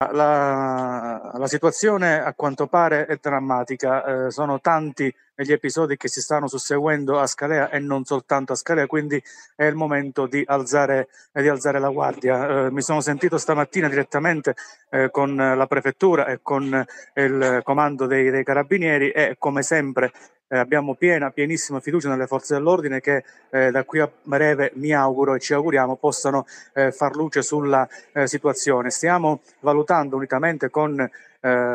Ah, la, la, situazione a quanto pare è drammatica, eh, sono tanti gli episodi che si stanno susseguendo a Scalea e non soltanto a Scalea, quindi è il momento di alzare, di alzare la guardia. Eh, mi sono sentito stamattina direttamente eh, con la prefettura e con il comando dei, dei carabinieri e come sempre eh, abbiamo piena, pienissima fiducia nelle forze dell'ordine che eh, da qui a breve mi auguro e ci auguriamo possano eh, far luce sulla eh, situazione. Stiamo valutando unitamente con eh,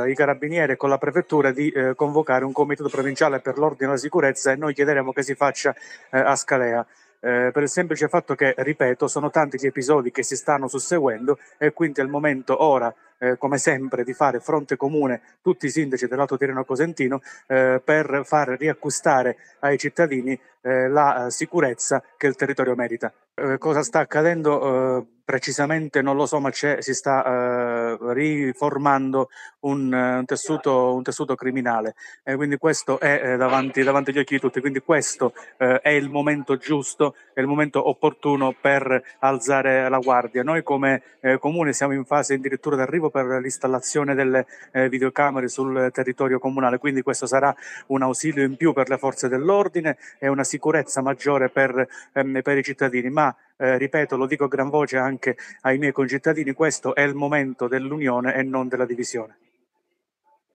i carabinieri e con la prefettura di eh, convocare un comitato provinciale per l'ordine e la sicurezza e noi chiederemo che si faccia a Scalea. Eh, per il semplice fatto che, ripeto, sono tanti gli episodi che si stanno susseguendo e quindi è il momento ora eh, come sempre, di fare fronte comune tutti i sindaci dell'Alto Tirreno Cosentino eh, per far riacquistare ai cittadini eh, la eh, sicurezza che il territorio merita. Eh, cosa sta accadendo? precisamente non lo so, ma si sta eh, riformando un, eh, un, tessuto, un, tessuto, criminale. Eh, quindi questo è eh, davanti, davanti, agli occhi di tutti. Quindi questo eh, è il momento giusto, è il momento opportuno per alzare la guardia. Noi come eh, comune siamo in fase addirittura d'arrivo per l'installazione delle videocamere sul territorio comunale, quindi questo sarà un ausilio in più per le forze dell'ordine e una sicurezza maggiore per, ehm, per i cittadini. Ma eh, ripeto, lo dico a gran voce anche ai miei concittadini, questo è il momento dell'unione e non della divisione.